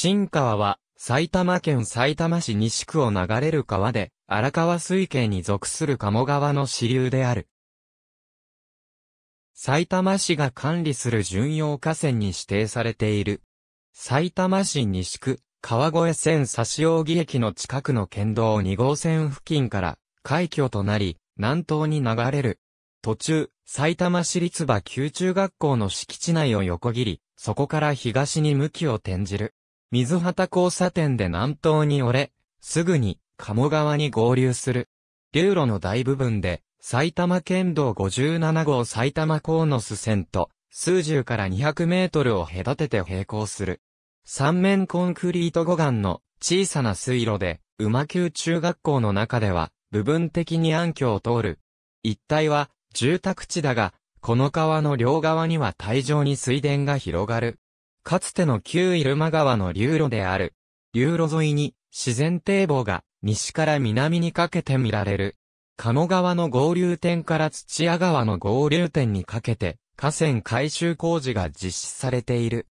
新川は、埼玉県埼玉市西区を流れる川で、荒川水系に属する鴨川の支流である。埼玉市が管理する巡洋河川に指定されている。埼玉市西区、川越線置扇駅の近くの県道2号線付近から、海峡となり、南東に流れる。途中、埼玉市立場宮中学校の敷地内を横切り、そこから東に向きを転じる。水畑交差点で南東に折れ、すぐに鴨川に合流する。流路の大部分で、埼玉県道57号埼玉のす線と、数十から200メートルを隔てて並行する。三面コンクリート護岸の小さな水路で、馬急中学校の中では、部分的に暗渠を通る。一帯は、住宅地だが、この川の両側には帯状に水田が広がる。かつての旧入間川の流路である。流路沿いに自然堤防が西から南にかけて見られる。鴨川の合流点から土屋川の合流点にかけて河川改修工事が実施されている。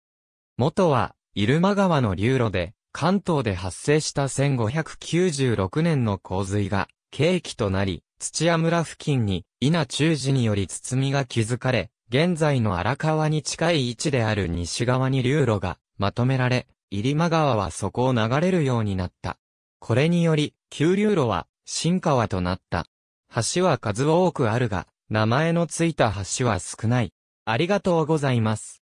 元は入間川の流路で関東で発生した1596年の洪水が契機となり、土屋村付近に稲中寺により包みが築かれ、現在の荒川に近い位置である西側に流路がまとめられ、入間川はそこを流れるようになった。これにより、急流路は新川となった。橋は数多くあるが、名前のついた橋は少ない。ありがとうございます。